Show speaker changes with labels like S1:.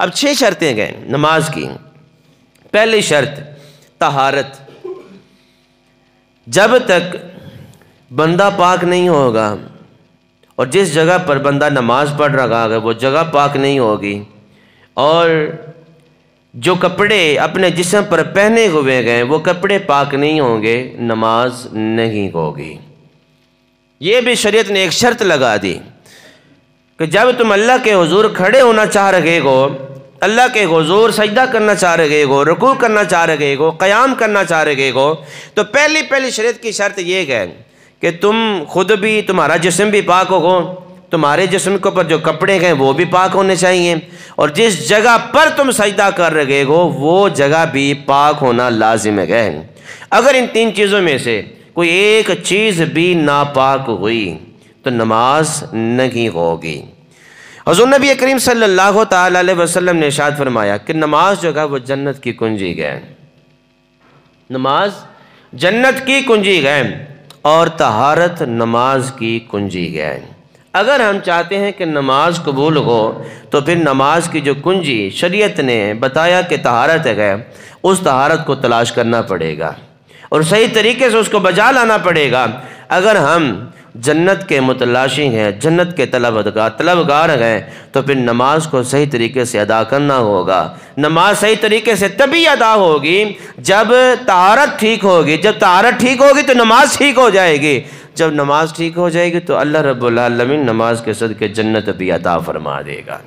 S1: अब छह शर्तें गए नमाज की पहली शर्त तहारत जब तक बंदा पाक नहीं होगा और जिस जगह पर बंदा नमाज पढ़ रहा है वो जगह पाक नहीं होगी और जो कपड़े अपने जिसम पर पहने हुए गए वो कपड़े पाक नहीं होंगे नमाज नहीं होगी ये भी शरीयत ने एक शर्त लगा दी कि जब तुम अल्लाह के हजूर खड़े होना चाह रहे हो अल्लाह के गो ज़ोर सजदा करना चाह रहे गो रुकू करना चाह रहे गो क़याम करना चाह रहे गो तो पहली पहली शरीत की शर्त ये है कि तुम खुद भी तुम्हारा जिसम भी पाक हो तुम्हारे जिसम के ऊपर जो कपड़े हैं वो भी पाक होने चाहिए और जिस जगह पर तुम सजदा कर रहे हो वो जगह भी पाक होना लाजिम है अगर इन तीन चीज़ों में से कोई एक चीज़ भी नापाक हुई तो नमाज नहीं होगी हजूर नबी करीम सल्लल्लाहु अलैहि वसल्लम ने इशाद फरमाया कि नमाज जो है वो जन्नत की कुंजी गए नमाज जन्नत की कुंजी गए और तहारत नमाज की कुंजी गए अगर हम चाहते हैं कि नमाज कबूल हो तो फिर नमाज की जो कुंजी शरीयत ने बताया कि तहारत है उस तहारत को तलाश करना पड़ेगा और सही तरीके से उसको बजा लाना पड़ेगा अगर हम जन्नत के मुतलाशी हैं जन्नत के तलबगार तलबगार हैं तो फिर नमाज को सही तरीके से अदा करना होगा नमाज सही तरीके से तभी अदा होगी जब तहारत ठीक होगी जब तहारत ठीक होगी तो नमाज ठीक हो जाएगी जब नमाज ठीक हो जाएगी तो अल्लाह रब्बुल नमाज के सद के जन्नत भी अदा फरमा देगा